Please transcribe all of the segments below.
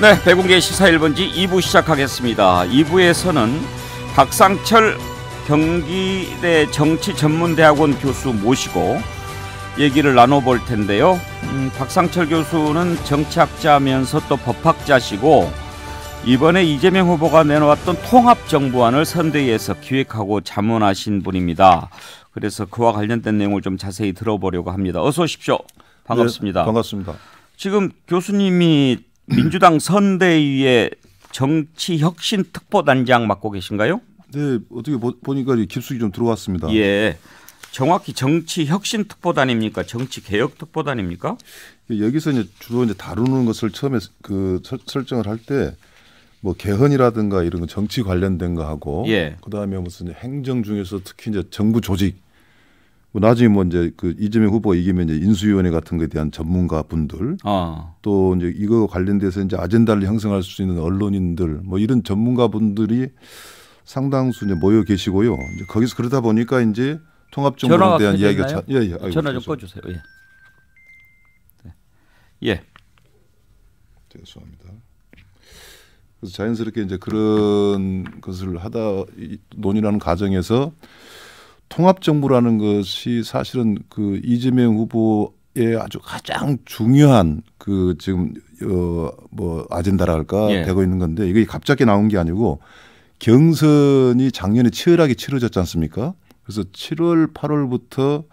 네, 대공개 시사 1번지 2부 시작하겠습니다. 2부에서는 박상철 경기대 정치전문대학원 교수 모시고 얘기를 나눠볼 텐데요. 음, 박상철 교수는 정치학자면서 또 법학자시고 이번에 이재명 후보가 내놓았던 통합정부안을 선대위에서 기획하고 자문하신 분입니다. 그래서 그와 관련된 내용을 좀 자세히 들어보려고 합니다. 어서 오십시오. 네, 반갑습니다. 네, 반갑습니다. 지금 교수님이 민주당 선대위의 정치혁신특보단장 맡고 계신가요? 네, 어떻게 보, 보니까 깊숙이 좀 들어왔습니다. 예. 정확히 정치 혁신 특보단입니까? 정치 개혁 특보단입니까? 여기서 이제 주로 이제 다루는 것을 처음에 그 설, 정을할 때 뭐 개헌이라든가 이런 거 정치 관련된 거 하고 예. 그다음에 무슨 행정 중에서 특히 이제 정부 조직 뭐 나중에 뭐 이제 그 이재명 후보가 이기면 이제 인수위원회 같은 거에 대한 전문가 분들 아. 또 이제 이거 관련돼서 이제 아젠다를 형성할 수 있는 언론인들 뭐 이런 전문가 분들이 상당수 이제 모여 계시고요. 이제 거기서 그러다 보니까 이제 통합 정부에 대한 이야기가 자, 예, 예. 아이고, 전화 좀 꺼주세요. 예. 네. 예. 죄송합니다. 그래서 자연스럽게 이제 그런 것을 하다 논의하는 과정에서 통합정부라는 것이 사실은 그 이재명 후보의 아주 가장 중요한 그 지금 어뭐 아젠다라 할까 예. 되고 있는 건데 이게 갑자기 나온 게 아니고 경선이 작년에 치열하게 치러졌지 않습니까? 그래서 7월 8월부터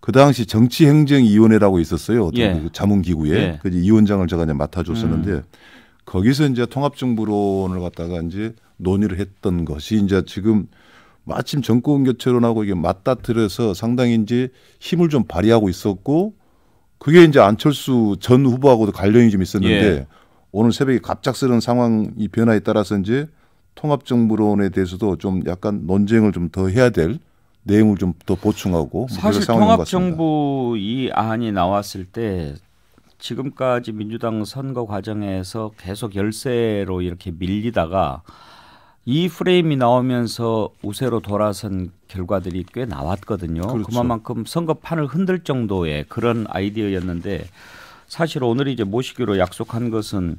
그 당시 정치행정위원회라고 있었어요. 예. 그 자문기구에 예. 그 이원장을 제가 이제 맡아줬었는데 음. 거기서 이제 통합정부론을 갖다가 이제 논의를 했던 것이 이제 지금 마침 정권 교체로 나고 이게 맞다틀어서 상당히 이제 힘을 좀 발휘하고 있었고 그게 이제 안철수 전 후보하고도 관련이 좀 있었는데 예. 오늘 새벽에 갑작스러운 상황이 변화에 따라서 이제 통합정부론에 대해서도 좀 약간 논쟁을 좀 더 해야 될 내용을 좀 더 보충하고 뭐 사실 통합정부 이 안이 나왔을 때 지금까지 민주당 선거 과정에서 계속 열세로 이렇게 밀리다가 이 프레임이 나오면서 우세로 돌아선 결과들이 꽤 나왔거든요. 그렇죠. 그만큼 선거판을 흔들 정도의 그런 아이디어였는데 사실 오늘 이제 모시기로 약속한 것은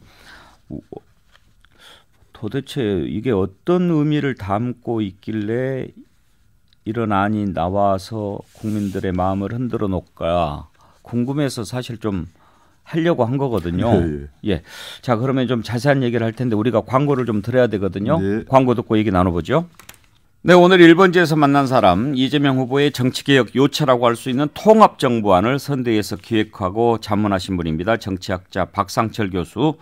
도대체 이게 어떤 의미를 담고 있길래 이런 안이 나와서 국민들의 마음을 흔들어 놓을까 궁금해서 사실 좀 하려고 한 거거든요. 네. 예. 자, 그러면 좀 자세한 얘기를 할 텐데 우리가 광고를 좀 들어야 되거든요. 네. 광고 듣고 얘기 나눠보죠. 네, 오늘 1번지에서 만난 사람 이재명 후보의 정치개혁 요체라고 할 수 있는 통합정부안을 선대에서 위 기획하고 자문하신 분입니다. 정치학자 박상철 교수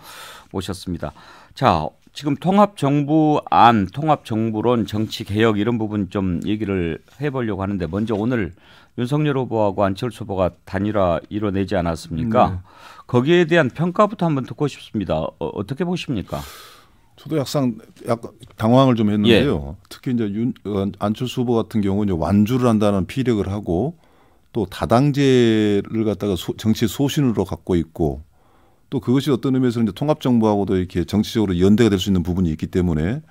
모셨습니다. 자, 지금 통합정부안, 통합정부론, 정치개혁 이런 부분 좀 얘기를 해보려고 하는데 먼저 오늘 윤석열 후보하고 안철수 후보가 단일화 이뤄내지 않았습니까? 네. 거기에 대한 평가부터 한번 듣고 싶습니다. 어, 떻게 보십니까? 저도 약상 약간 당황을 좀 했는데요. 예. 특히 이제 윤, 어, 안철수 후보 같은 경우는 완주를 한다는 피력을 하고 또 다당제를 갖다가 소, 정치 소신으로 갖고 있고 또 그것이 어떤 의미에서는 이제 통합정부하고도 이렇게 정치적으로 연대가 될 수 있는 부분이 있기 때문에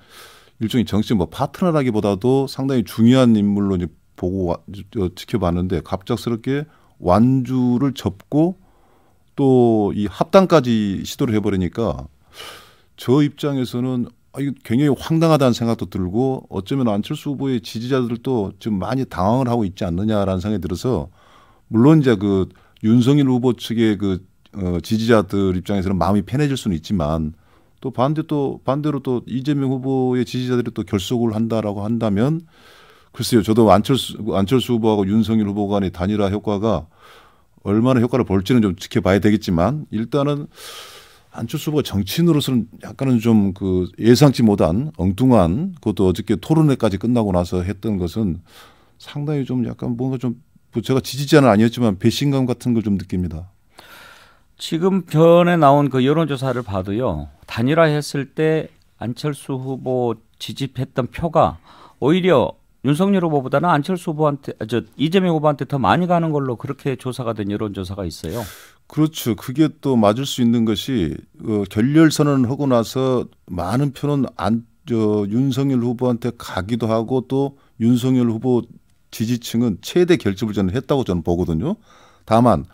일종의 정치 뭐 파트너라기보다도 상당히 중요한 인물로 이제 보고 와, 지켜봤는데 갑작스럽게 완주를 접고 또 이 합당까지 시도를 해버리니까 저 입장에서는 아, 이거 굉장히 황당하다는 생각도 들고 어쩌면 안철수 후보의 지지자들도 지금 많이 당황을 하고 있지 않느냐라는 생각이 들어서 물론 이제 그 윤석열 후보 측의 그 어, 지지자들 입장에서는 마음이 편해질 수는 있지만 또 반대 또 반대로 또 이재명 후보의 지지자들이 또 결속을 한다라고 한다면 글쎄요 저도 안철수 안철수 후보하고 윤석열 후보 간의 단일화 효과가 얼마나 효과를 볼지는 좀 지켜봐야 되겠지만 일단은 안철수 후보가 정치인으로서는 약간은 좀 그 예상치 못한 엉뚱한 그것도 어저께 토론회까지 끝나고 나서 했던 것은 상당히 좀 약간 뭔가 좀 뭐 제가 지지자는 아니었지만 배신감 같은 걸 좀 느낍니다. 지금 변에 나온 그 여론조사를 봐도요. 단일화했을 때 안철수 후보 지지했던 표가 오히려 윤석열 후보보다는 안철수 후보한테 아, 저 이재명 후보한테 더 많이 가는 걸로 그렇게 조사가 된 여론조사가 있어요. 그렇죠. 그게 또 맞을 수 있는 것이 어, 결렬 선언을 하고 나서 많은 표는 안, 저, 윤석열 후보한테 가기도 하고 또 윤석열 후보 지지층은 최대 결집을 저는 했다고 저는 보거든요. 다만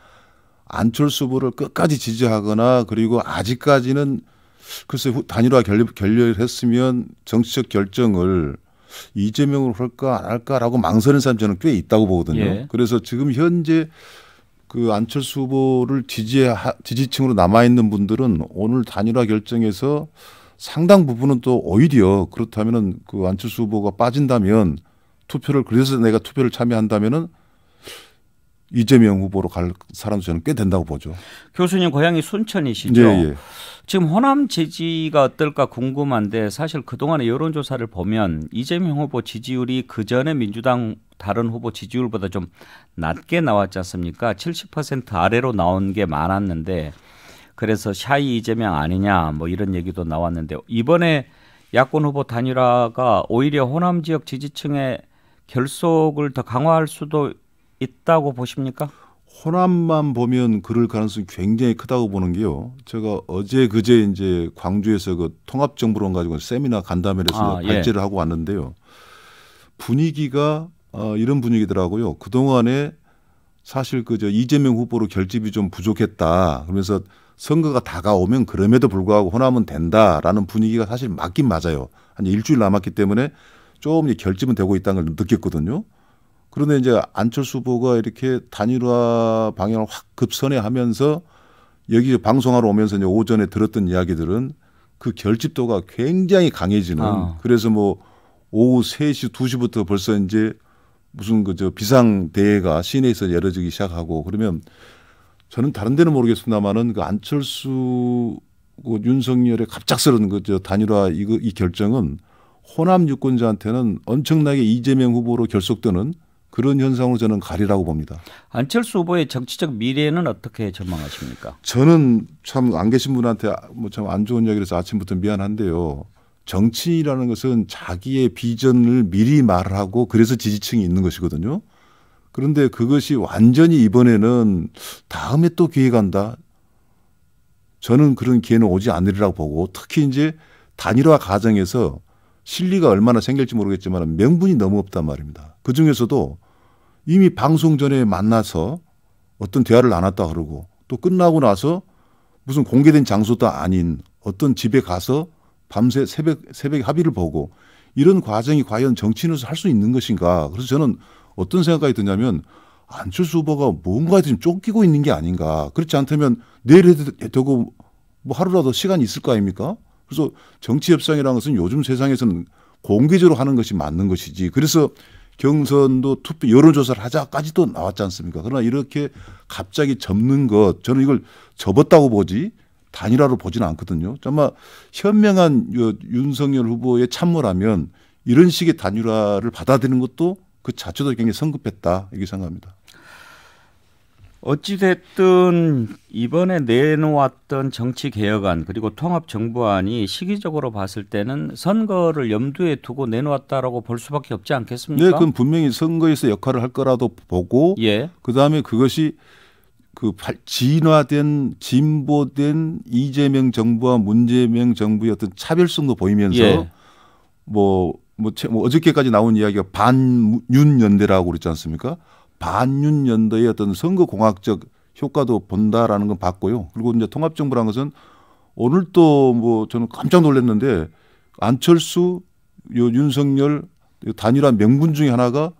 안철수 후보를 끝까지 지지하거나 그리고 아직까지는 글쎄 단일화 결렬, 했으면 정치적 결정을 이재명으로 할까 안 할까라고 망설이는 사람 저는 꽤 있다고 보거든요. 예. 그래서 지금 현재 그 안철수 후보를 지지 지지층으로 남아 있는 분들은 오늘 단일화 결정에서 상당 부분은 또 오히려 그렇다면은 그 안철수 후보가 빠진다면 투표를 그래서 내가 투표를 참여한다면은 이재명 후보로 갈 사람도 저는 꽤 된다고 보죠. 교수님 고향이 순천이시죠. 예, 예. 지금 호남 지지가 어떨까 궁금한데 사실 그동안의 여론조사를 보면 이재명 후보 지지율이 그 전에 민주당 다른 후보 지지율보다 좀 낮게 나왔지 않습니까? 70% 아래로 나온 게 많았는데 그래서 샤이 이재명 아니냐 뭐 이런 얘기도 나왔는데 이번에 야권 후보 단일화가 오히려 호남 지역 지지층의 결속을 더 강화할 수도 있다고 보십니까? 호남만 보면 그럴 가능성이 굉장히 크다고 보는 게요. 제가 어제 그제 이제 광주에서 그 통합 정부론 가지고 세미나 간담회를 서 아, 예. 발제를 예. 하고 왔는데요. 분위기가 어, 이런 분위기더라고요. 그 동안에 사실 그저 이재명 후보로 결집이 좀 부족했다. 그러면서 선거가 다가오면 그럼에도 불구하고 호남은 된다라는 분위기가 사실 맞긴 맞아요. 한 일주일 남았기 때문에 조금 결집은 되고 있다는 걸 느꼈거든요. 그런데 이제 안철수 후보가 이렇게 단일화 방향을 확 급선회하면서 여기 방송하러 오면서 이제 오전에 들었던 이야기들은 그 결집도가 굉장히 강해지는 아. 그래서 뭐 오후 3시, 2시부터 벌써 이제 무슨 그저 비상 대회가 시내에서 열어지기 시작하고 그러면 저는 다른 데는 모르겠습니다만은 그 안철수 그 윤석열의 갑작스러운 그저 단일화 이거 이 결정은 호남 유권자한테는 엄청나게 이재명 후보로 결속되는 그런 현상으로 저는 가리라고 봅니다. 안철수 후보의 정치적 미래는 어떻게 전망하십니까? 저는 참 안 계신 분한테 뭐참안 좋은 이야기를 해서 아침부터 미안한데요. 정치라는 것은 자기의 비전을 미리 말하고 그래서 지지층이 있는 것이거든요. 그런데 그것이 완전히 이번에는 다음에 또 기회가 다 저는 그런 기회는 오지 않으리라고 보고 특히 이제 단일화 과정에서 실리가 얼마나 생길지 모르겠지만 명분이 너무 없단 말입니다. 그 중에서도 이미 방송 전에 만나서 어떤 대화를 나눴다 그러고 또 끝나고 나서 무슨 공개된 장소도 아닌 어떤 집에 가서 밤새 새벽 새벽에 합의를 보고 이런 과정이 과연 정치인으로서 할 수 있는 것인가? 그래서 저는 어떤 생각이 드냐면 안철수 후보가 뭔가 지금 쫓기고 있는 게 아닌가. 그렇지 않다면 내일 에도 되고 뭐 하루라도 시간이 있을 거 아닙니까? 그래서 정치 협상이라는 것은 요즘 세상에서는 공개적으로 하는 것이 맞는 것이지. 그래서 경선도 투표 여론조사를 하자까지도 나왔지 않습니까? 그러나 이렇게 갑자기 접는 것 저는 이걸 접었다고 보지 단일화로 보지는 않거든요. 정말 현명한 윤석열 후보의 참모라면 이런 식의 단일화를 받아들이는 것도 그 자체도 굉장히 성급했다 이렇게 생각합니다. 어찌됐든 이번에 내놓았던 정치 개혁안 그리고 통합 정부안이 시기적으로 봤을 때는 선거를 염두에 두고 내놓았다라고 볼 수밖에 없지 않겠습니까? 네, 그건 분명히 선거에서 역할을 할 거라도 보고 예. 그다음에 그것이 그 진화된 진보된 이재명 정부와 문재명 정부의 어떤 차별성도 보이면서 예. 뭐, 뭐, 뭐 어저께까지 나온 이야기가 반윤 연대라고 그랬지 않습니까? 반윤연도의 어떤 선거공학적 효과도 본다라는 건 봤고요. 그리고 이제 통합정부라는 것은 오늘 또뭐 저는 깜짝 놀랐는데 안철수, 요 윤석열 요 단일한 명분 중에 하나가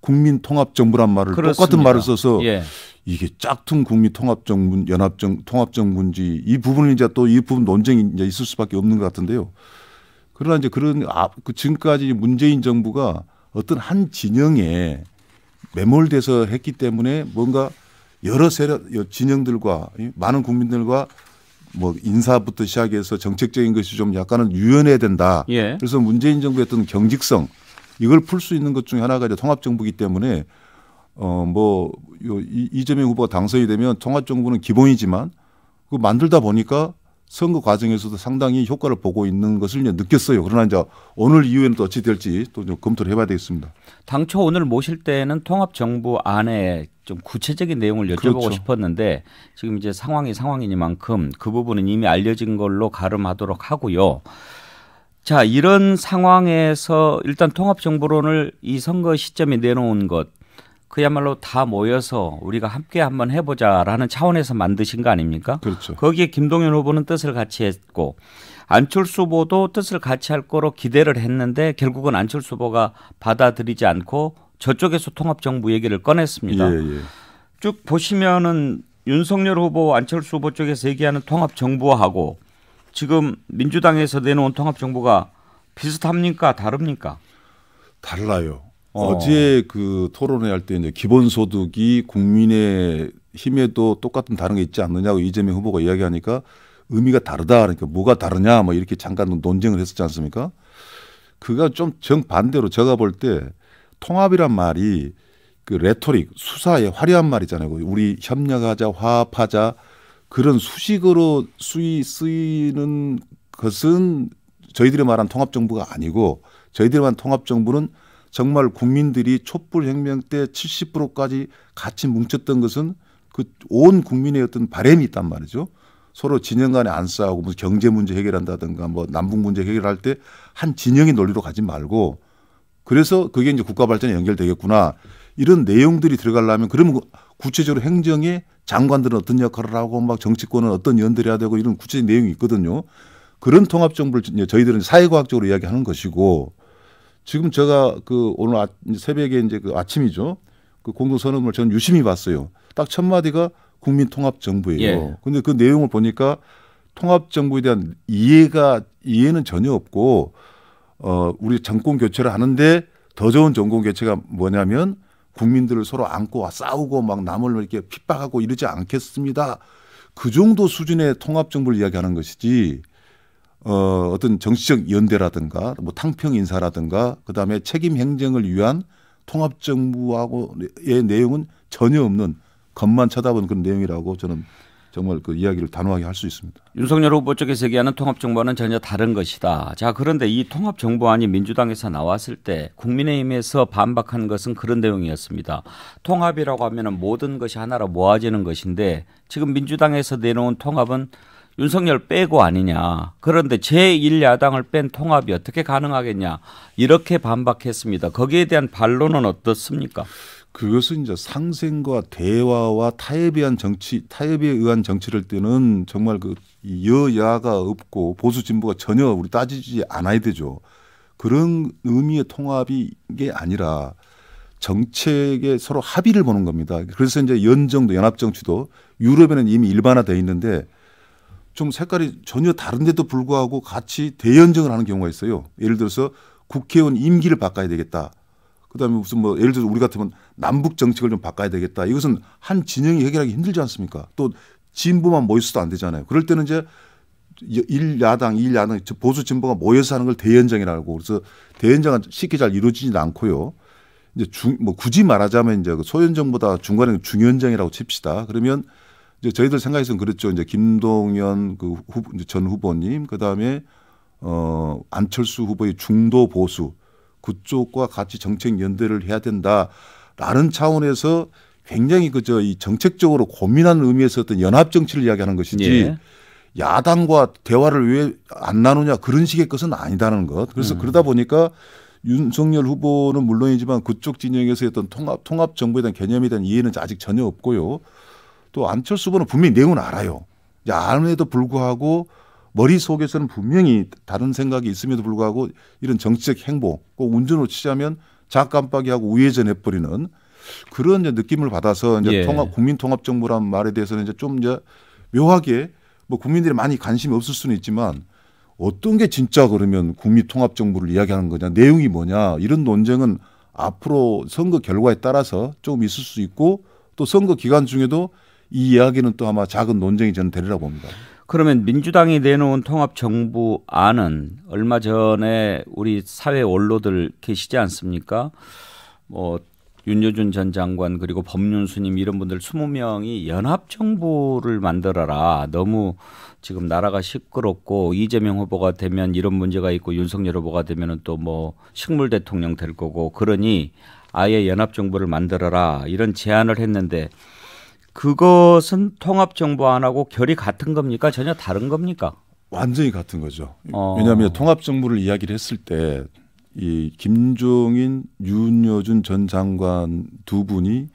국민 통합 정부란 말을 그렇습니다. 똑같은 말을 써서 예. 이게 짝퉁 국민 통합 정부 연합 정 통합 정부인지 이 부분은 이제 또 이 부분 논쟁이 이제 있을 수밖에 없는 것 같은데요. 그러나 이제 그런 아, 그 지금까지 문재인 정부가 어떤 한 진영에 매몰돼서 했기 때문에 뭔가 여러 세력 진영들과 많은 국민들과 뭐 인사부터 시작해서 정책적인 것이 좀 약간은 유연해야 된다. 예. 그래서 문재인 정부의 어떤 경직성 이걸 풀 수 있는 것 중에 하나가 이제 통합정부기 때문에 어뭐 이재명 후보가 당선이 되면 통합정부는 기본이지만 그 만들다 보니까 선거 과정에서도 상당히 효과를 보고 있는 것을 느꼈어요. 그러나 이제 오늘 이후에는 또 어찌 될지 또좀 검토를 해봐야 되겠습니다. 당초 오늘 모실 때는 통합정부 안에 좀 구체적인 내용을 여쭤보고 그렇죠. 싶었는데 지금 이제 상황이 상황이니만큼 그 부분은 이미 알려진 걸로 가름하도록 하고요. 자, 이런 상황에서 일단 통합정부론을 이 선거 시점에 내놓은 것 그야말로 다 모여서 우리가 함께 한번 해보자라는 차원에서 만드신 거 아닙니까? 그렇죠. 거기에 김동연 후보는 뜻을 같이 했고 안철수 후보도 뜻을 같이 할 거로 기대를 했는데 결국은 안철수 후보가 받아들이지 않고 저쪽에서 통합정부 얘기를 꺼냈습니다. 예, 예. 쭉 보시면은 윤석열 후보, 안철수 후보 쪽에서 얘기하는 통합정부하고 지금 민주당에서 내놓은 통합정부가 비슷합니까? 다릅니까? 달라요. 어. 어제 그 토론회 할때 이제 기본소득이 국민의 힘에도 똑같은 다른 게 있지 않느냐고 이재명 후보가 이야기하니까 의미가 다르다 그러니까 뭐가 다르냐 뭐 이렇게 잠깐 논쟁을 했었지 않습니까? 그가 좀 정반대로 제가 볼 때 통합이란 말이 그 레토릭 수사의 화려한 말이잖아요. 그 우리 협력하자 화합하자 그런 수식으로 수이 쓰이는 것은 저희들이 말한 통합 정부가 아니고 저희들만 통합 정부는 정말 국민들이 촛불 혁명 때 70%까지 같이 뭉쳤던 것은 그 온 국민의 어떤 바램이 있단 말이죠. 서로 진영 간에 안 싸우고 무슨 경제 문제 해결한다든가 뭐 남북 문제 해결할 때 한 진영의 논리로 가지 말고 그래서 그게 이제 국가 발전에 연결되겠구나. 이런 내용들이 들어가려면 그러면 그 구체적으로 행정의 장관들은 어떤 역할을 하고 막 정치권은 어떤 연대를 해야 되고 이런 구체적인 내용이 있거든요. 그런 통합 정부를 저희들은 사회과학적으로 이야기하는 것이고 지금 제가 그 오늘 아, 새벽에 이제 그 아침이죠. 그 공동 선언문을 전 유심히 봤어요. 딱 첫 마디가 국민 통합 정부예요. 예. 근데 그 내용을 보니까 통합 정부에 대한 이해가 이해는 전혀 없고 어 우리 정권 교체를 하는데 더 좋은 정권 교체가 뭐냐면 국민들을 서로 안고 싸우고 막 남을 이렇게 핍박하고 이러지 않겠습니다. 그 정도 수준의 통합 정부를 이야기하는 것이지 어, 어떤 정치적 연대라든가 뭐 탕평 인사라든가 그다음에 책임 행정을 위한 통합 정부하고의 내용은 전혀 없는 겉만 쳐다보는 그런 내용이라고 저는 정말 그 이야기를 단호하게 할 수 있습니다. 윤석열 후보 쪽에서 얘기하는 통합 정부와는 전혀 다른 것이다. 자, 그런데 이 통합 정부안이 민주당에서 나왔을 때 국민의힘에서 반박한 것은 그런 내용이었습니다. 통합이라고 하면 모든 것이 하나로 모아지는 것인데 지금 민주당에서 내놓은 통합은 윤석열 빼고 아니냐. 그런데 제1야당을 뺀 통합이 어떻게 가능하겠냐. 이렇게 반박했습니다. 거기에 대한 반론은 어떻습니까? 그것은 이제 상생과 대화와 타협에 의한 정치, 타협에 의한 정치를 때는 정말 그 여야가 없고 보수 진보가 전혀 우리 따지지 않아야 되죠. 그런 의미의 통합이 게 아니라 정책에 서로 합의를 보는 겁니다. 그래서 이제 연정도 연합정치도 유럽에는 이미 일반화돼 있는데 좀 색깔이 전혀 다른데도 불구하고 같이 대연정을 하는 경우가 있어요. 예를 들어서 국회의원 임기를 바꿔야 되겠다. 그다음에 무슨 뭐 예를 들어 서 우리 같으면 남북 정책을 좀 바꿔야 되겠다. 이것은 한 진영이 해결하기 힘들지 않습니까? 또 진보만 모여서도 안 되잖아요. 그럴 때는 이제 일야당, 이야당 보수 진보가 모여서 하는 걸 대연정이라고 그래서 대연정은 쉽게 잘이루어지지는 않고요. 이제 중, 뭐 굳이 말하자면 이제 그 소연정보다 중간에 중연정이라고 칩시다. 그러면 이제 저희들 생각에서는 그렇죠. 이제 김동연 그 후보, 전 후보님 그다음에 어 안철수 후보의 중도 보수 그쪽과 같이 정책 연대를 해야 된다라는 차원에서 굉장히 그저 이 정책적으로 고민하는 의미에서 어떤 연합 정치를 이야기하는 것이지 예. 야당과 대화를 왜 안 나누냐 그런 식의 것은 아니다는 것. 그래서 음. 그러다 보니까 윤석열 후보는 물론이지만 그쪽 진영에서 어떤 통합 통합 정부에 대한 개념에 대한 이해는 아직 전혀 없고요. 또 안철수 후보는 분명히 내용은 알아요. 이제 아무에도 불구하고 머릿속에서는 분명히 다른 생각이 있음에도 불구하고 이런 정치적 행보, 꼭 운전으로 치자면 자깜빡이하고 우회전해버리는 그런 이제 느낌을 받아서 이제 예. 통합 국민 통합 정부란 말에 대해서는 이제 좀 이제 묘하게 뭐 국민들이 많이 관심이 없을 수는 있지만 어떤 게 진짜 그러면 국민 통합 정부를 이야기하는 거냐, 내용이 뭐냐 이런 논쟁은 앞으로 선거 결과에 따라서 조금 있을 수 있고 또 선거 기간 중에도 이 이야기는 또 아마 작은 논쟁이 저는 되리라 고 봅니다. 그러면 민주당이 내놓은 통합정부안은 얼마 전에 우리 사회 원로들 계시지 않습니까? 뭐 윤여준 전 장관 그리고 법륜스님 이런 분들 20명이 연합정부를 만들어라. 너무 지금 나라가 시끄럽고 이재명 후보가 되면 이런 문제가 있고 윤석열 후보가 되면 또뭐 식물 대통령 될 거고 그러니 아예 연합정부를 만들어라 이런 제안을 했는데 그것은 통합정부안하고 결이 같은 겁니까? 전혀 다른 겁니까? 완전히 같은 거죠. 어. 왜냐하면 통합정부를 이야기를 했을 때 이 김종인, 윤여준 전 장관 두 분이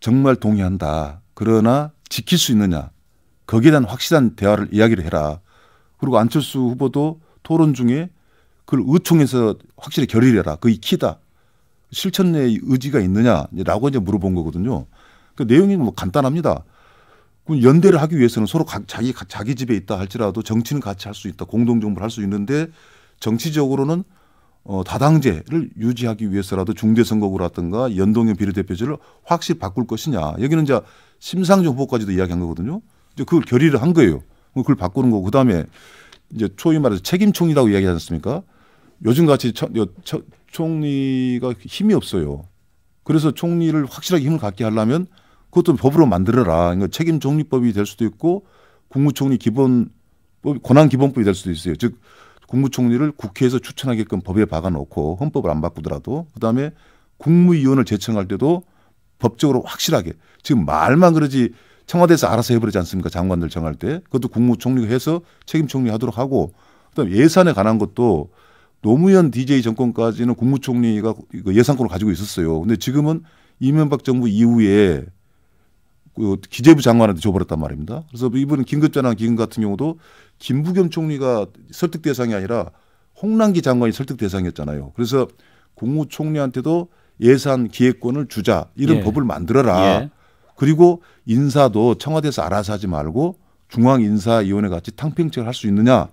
정말 동의한다. 그러나 지킬 수 있느냐. 거기에 대한 확실한 대화를 이야기를 해라. 그리고 안철수 후보도 토론 중에 그걸 의총에서 확실히 결의를 해라. 그게 키다. 실천의 의지가 있느냐라고 이제 물어본 거거든요. 그 내용이 뭐 간단합니다. 그 연대를 하기 위해서는 서로 각 자기 자기 집에 있다 할지라도 정치는 같이 할 수 있다, 공동 정부를 할 수 있는데 정치적으로는 어, 다당제를 유지하기 위해서라도 중대선거구라든가 연동형 비례대표제를 확실히 바꿀 것이냐. 여기는 이제 심상정 후보까지도 이야기한 거거든요. 이제 그걸 결의를 한 거예요. 그걸 바꾸는 거고 그다음에 이제 초임 말해서 책임총리라고 이야기하지 않습니까? 요즘같이 처, 처, 총리가 힘이 없어요. 그래서 총리를 확실하게 힘을 갖게 하려면 그것도 법으로 만들어라. 이거 책임 정리법이 될 수도 있고 국무총리 기본 권한 기본법이 될 수도 있어요. 즉 국무총리를 국회에서 추천하게끔 법에 박아놓고 헌법을 안 바꾸더라도 그다음에 국무위원을 제청할 때도 법적으로 확실하게 지금 말만 그러지 청와대에서 알아서 해버리지 않습니까 장관들 정할 때 그것도 국무총리가 해서 책임 총리하도록 하고 그다음 에 예산에 관한 것도 노무현 DJ 정권까지는 국무총리가 그 예산권을 가지고 있었어요. 근데 지금은 이명박 정부 이후에 그 기재부 장관한테 줘버렸단 말입니다. 그래서 이번 긴급재난 기금 같은 경우도 김부겸 총리가 설득 대상이 아니라 홍남기 장관이 설득 대상이었잖아요. 그래서 국무총리한테도 예산 기획권을 주자 이런 예. 법을 만들어라. 예. 그리고 인사도 청와대에서 알아서 하지 말고 중앙인사위원회 같이 탕평책을 할 수 있느냐.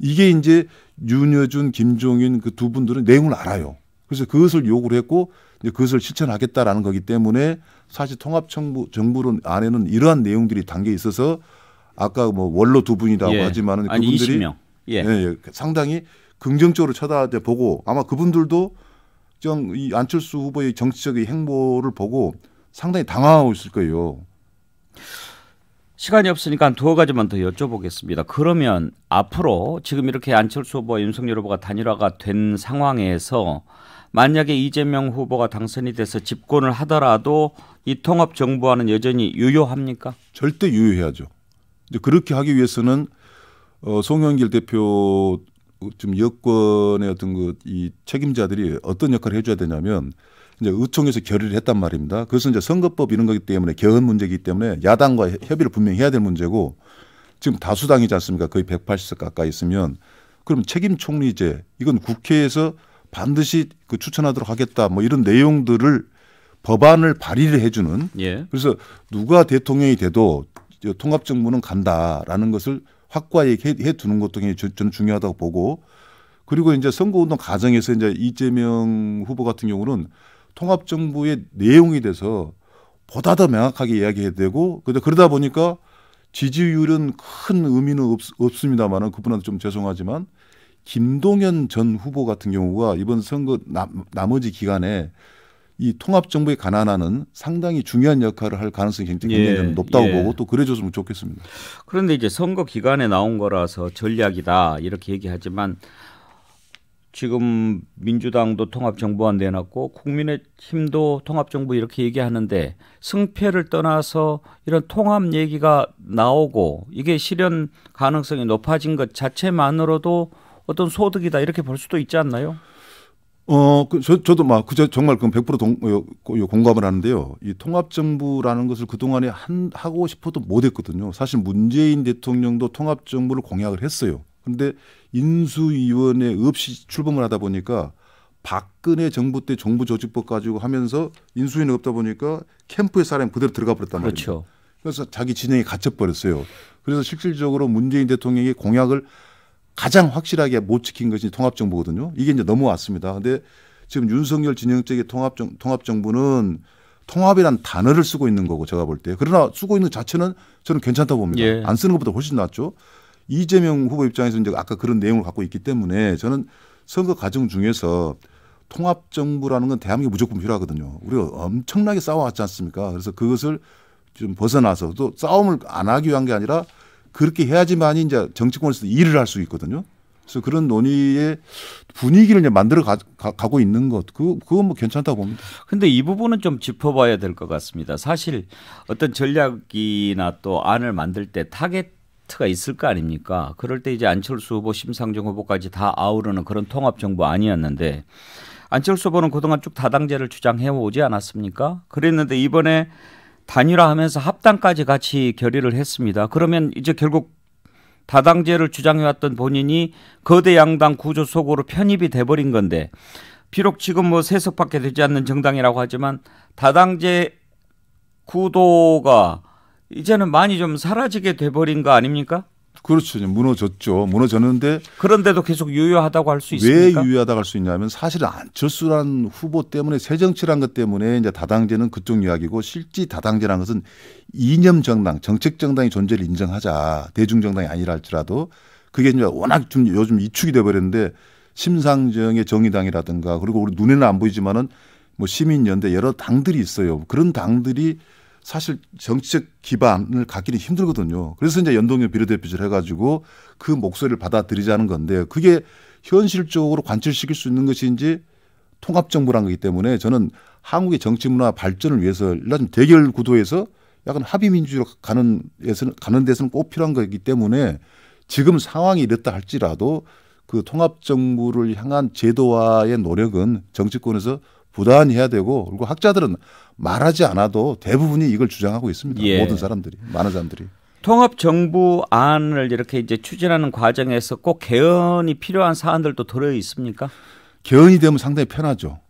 이게 이제 윤여준, 김종인 그 두 분들은 내용을 알아요. 그래서 그것을 요구를 했고 이제 그것을 실천하겠다라는 거기 때문에 사실 통합정부 정부론 안에는 이러한 내용들이 담겨 있어서 아까 뭐 원로 두 분이라고 예. 하지만은 그분들이 예. 예. 예. 상당히 긍정적으로 쳐다보고 보고 아마 그분들도 좀이 안철수 후보의 정치적인 행보를 보고 상당히 당황하고 있을 거예요. 시간이 없으니까 한두 가지만 더 여쭤보겠습니다. 그러면 앞으로 지금 이렇게 안철수 후보 윤석열 후보가 단일화가 된 상황에서 만약에 이재명 후보가 당선이 돼서 집권을 하더라도 이 통합 정부와는 여전히 유효합니까? 절대 유효해야죠. 이제 그렇게 하기 위해서는 어, 송영길 대표 좀 여권의 어떤 그이 책임자들이 어떤 역할을 해줘야 되냐면 이제 의총에서 결의를 했단 말입니다. 그것은 이제 선거법 이런 거기 때문에 개헌 문제이기 때문에 야당과 협의를 분명히 해야 될 문제고 지금 다수당이지 않습니까? 거의 180석 가까이 있으면 그럼 책임 총리제 이건 국회에서 반드시 그 추천하도록 하겠다 뭐 이런 내용들을 법안을 발의를 해주는 예. 그래서 누가 대통령이 돼도 통합정부는 간다라는 것을 확고하게 해, 두는 것도 저는 중요하다고 보고 그리고 이제 선거운동 과정에서 이제 이재명 후보 같은 경우는 통합정부의 내용이 돼서 보다 더 명확하게 이야기해야 되고 그런데 그러다 보니까 지지율은 큰 의미는 없, 없습니다만은 그분한테 좀 죄송하지만 김동연 전 후보 같은 경우가 이번 선거 나, 나머지 기간에 이 통합 정부에 가난하는 상당히 중요한 역할을 할 가능성이 굉장히 예, 높다고 예. 보고 또 그래줬으면 좋겠습니다. 그런데 이제 선거 기간에 나온 거라서 전략이다 이렇게 얘기하지만 지금 민주당도 통합 정부안 내놨고 국민의힘도 통합 정부 이렇게 얘기하는데 승패를 떠나서 이런 통합 얘기가 나오고 이게 실현 가능성이 높아진 것 자체만으로도 어떤 소득이다 이렇게 볼 수도 있지 않나요? 어, 그, 저, 저도 막, 그 정말 그100% 공감을 하는데요. 이 통합정부라는 것을 그동안에 한, 하고 싶어도 못했거든요. 사실 문재인 대통령도 통합정부를 공약을 했어요. 그런데 인수위원회 없이 출범을 하다 보니까 박근혜 정부 때 정부 조직법 가지고 하면서 인수위원회 없다 보니까 캠프에 사람이 그대로 들어가 버렸단 그렇죠. 말이에 그래서 자기 진영이 갇혀버렸어요. 그래서 실질적으로 문재인 대통령이 공약을 가장 확실하게 못 지킨 것이 통합정부거든요. 이게 이제 넘어왔습니다. 근데 지금 윤석열 진영 쪽의 통합정, 통합정부는 통합이란 단어를 쓰고 있는 거고 제가 볼 때. 그러나 쓰고 있는 자체는 저는 괜찮다 고 봅니다. 예. 안 쓰는 것보다 훨씬 낫죠. 이재명 후보 입장에서 이제 아까 그런 내용을 갖고 있기 때문에 저는 선거 과정 중에서 통합 정부라는 건 대한민국 무조건 필요하거든요. 우리가 엄청나게 싸워왔지 않습니까? 그래서 그것을 좀 벗어나서 또 싸움을 안 하기 위한 게 아니라 그렇게 해야지만 이제 정치권에서 일을 할 수 있거든요. 그래서 그런 논의의 분위기를 이제 만들어 가, 가고 있는 것, 그, 그건 뭐 괜찮다고 봅니다. 근데 이 부분은 좀 짚어봐야 될 것 같습니다. 사실 어떤 전략이나 또 안을 만들 때 타겟 트가 있을 거 아닙니까? 그럴 때 이제 안철수 후보, 심상정 후보까지 다 아우르는 그런 통합 정부 아니었는데 안철수 후보는 그동안 쭉 다당제를 주장해 오지 않았습니까? 그랬는데 이번에 단일화하면서 합당까지 같이 결의를 했습니다. 그러면 이제 결국 다당제를 주장해왔던 본인이 거대 양당 구조 속으로 편입이 돼버린 건데 비록 지금 뭐 세석밖에 되지 않는 정당이라고 하지만 다당제 구도가 이제는 많이 좀 사라지게 돼버린 거 아닙니까? 그렇죠. 무너졌죠. 무너졌는데 그런데도 계속 유효하다고 할 수 있습니까? 왜 유효하다고 할 수 있냐면 사실은 안철수란 후보 때문에 새정치란 것 때문에 이제 다당제는 그쪽 이야기고 실제 다당제란 것은 이념 정당, 정책 정당의 존재를 인정하자. 대중 정당이 아니라 할지라도 그게 이제 워낙 좀 요즘 이축이 돼 버렸는데 심상정의 정의당이라든가 그리고 우리 눈에는 안 보이지만은 뭐 시민연대 여러 당들이 있어요. 그런 당들이 사실 정치적 기반을 갖기는 힘들거든요. 그래서 이제 연동형 비례대표제를 해가지고 그 목소리를 받아들이자는 건데 그게 현실적으로 관철시킬 수 있는 것인지 통합정부란 거기 때문에 저는 한국의 정치문화 발전을 위해서 일단 대결 구도에서 약간 합의민주로 주의 가는, 에서는, 가는 데서는 꼭 필요한 거기 때문에 지금 상황이 이렇다 할지라도 그 통합정부를 향한 제도화의 노력은 정치권에서 부단히 해야 되고 그리고 학자들은 말하지 않아도 대부분이 이걸 주장하고 있습니다. 예. 모든 사람들이 많은 사람들이. 통합 정부안을 이렇게 이제 추진하는 과정에서 꼭 개헌이 필요한 사안들도 들어 있습니까? 개헌이 되면 상당히 편하죠.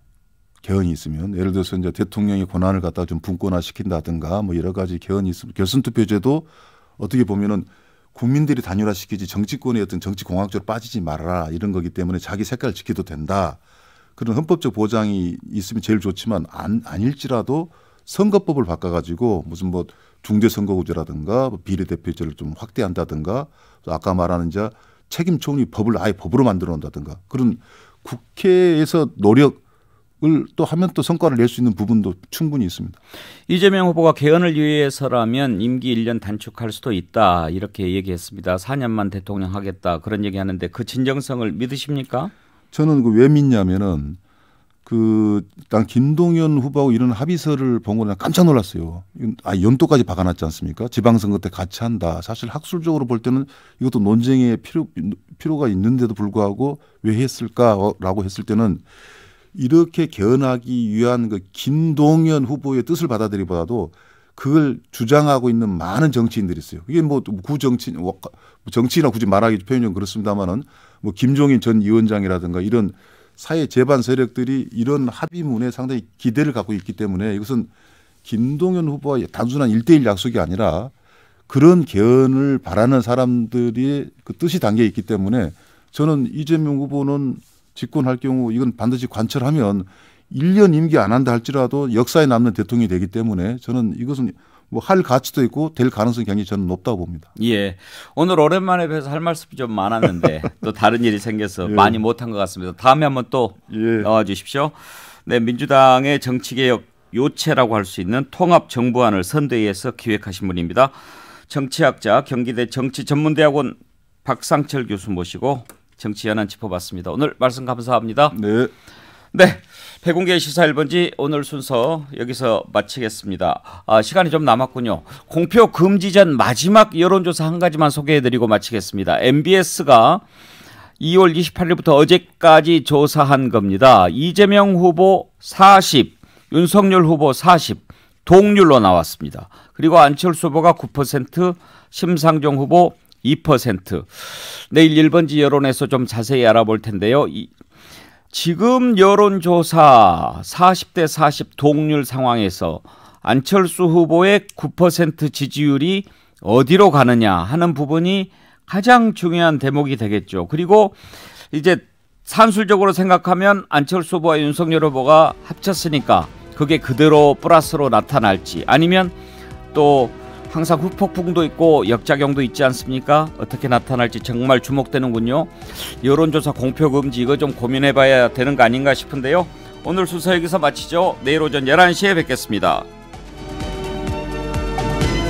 개헌이 있으면 예를 들어서 이제 대통령의 권한을 갖다 가좀 분권화 시킨다든가 뭐 여러 가지 개헌이 있으면 결선 투표제도 어떻게 보면은 국민들이 단일화시키지 정치권의 어떤 정치 공학적으로 빠지지 말아라 이런 거기 때문에 자기 색깔 을 지켜도 된다. 그런 헌법적 보장이 있으면 제일 좋지만 안, 아닐지라도 선거법을 바꿔가지고 무슨 뭐 중대선거구제라든가 뭐 비례대표제를 좀 확대한다든가 아까 말하는 자 책임 총리 법을 아예 법으로 만들어 놓는다든가 그런 국회에서 노력 을또 하면 또 성과를 낼 수 있는 부분도 충분히 있습니다. 이재명 후보가 개헌을 위해서라면 임기 1년 단축할 수도 있다 이렇게 얘기했습니다. 4년만 대통령 하겠다 그런 얘기하는데 그 진정성을 믿으십니까? 저는 그 왜 믿냐면은 그난 김동연 후보하고 이런 합의서를 본 거는 깜짝 놀랐어요. 아 연도까지 박아놨지 않습니까? 지방선거 때 같이 한다. 사실 학술적으로 볼 때는 이것도 논쟁의 필요 필요가 있는데도 불구하고 왜 했을까라고 했을 때는 이렇게 개헌하기 위한 그 김동연 후보의 뜻을 받아들이보다도 그걸 주장하고 있는 많은 정치인들이 있어요. 이게 뭐구정치 정치인이라 뭐 뭐 굳이 말하기 표현 좀 그렇습니다만은 뭐 김종인 전 위원장이라든가 이런 사회 재반 세력들이 이런 합의문에 상당히 기대를 갖고 있기 때문에 이것은 김동연 후보와 단순한 일대일 약속이 아니라 그런 개헌을 바라는 사람들이 그 뜻이 담겨 있기 때문에 저는 이재명 후보는 집권할 경우 이건 반드시 관철하면 1년 임기 안 한다 할지라도 역사에 남는 대통령이 되기 때문에 저는 이것은 뭐 할 가치도 있고 될 가능성이 굉장히 저는 높다고 봅니다. 예. 오늘 오랜만에 뵈서 할 말씀이 좀 많았는데 또 다른 일이 생겨서 예. 많이 못 한 것 같습니다. 다음에 한번 또 예. 나와 주십시오. 네, 민주당의 정치개혁 요체라고 할 수 있는 통합정부안을 선대위에서 기획하신 분입니다. 정치학자 경기대 정치전문대학원 박상철 교수 모시고 정치 현안 짚어봤습니다. 오늘 말씀 감사합니다. 네. 네. 배공개 시사 1번지 오늘 순서 여기서 마치겠습니다. 아, 시간이 좀 남았군요. 공표 금지 전 마지막 여론조사 한 가지만 소개해드리고 마치겠습니다. MBS가 2월 28일부터 어제까지 조사한 겁니다. 이재명 후보 40, 윤석열 후보 40, 동률로 나왔습니다. 그리고 안철수 후보가 9%, 심상정 후보 2%. 내일 1번지 여론에서 좀 자세히 알아볼 텐데요. 지금 여론조사 40대 40 동률 상황에서 안철수 후보의 9% 지지율이 어디로 가느냐 하는 부분이 가장 중요한 대목이 되겠죠. 그리고 이제 산술적으로 생각하면 안철수 후보와 윤석열 후보가 합쳤으니까 그게 그대로 플러스로 나타날지 아니면 또 항상 후폭풍도 있고 역작용도 있지 않습니까? 어떻게 나타날지 정말 주목되는군요. 여론조사 공표 금지 이거 좀 고민해봐야 되는 거 아닌가 싶은데요. 오늘 수사 여기서 마치죠. 내일 오전 11시에 뵙겠습니다.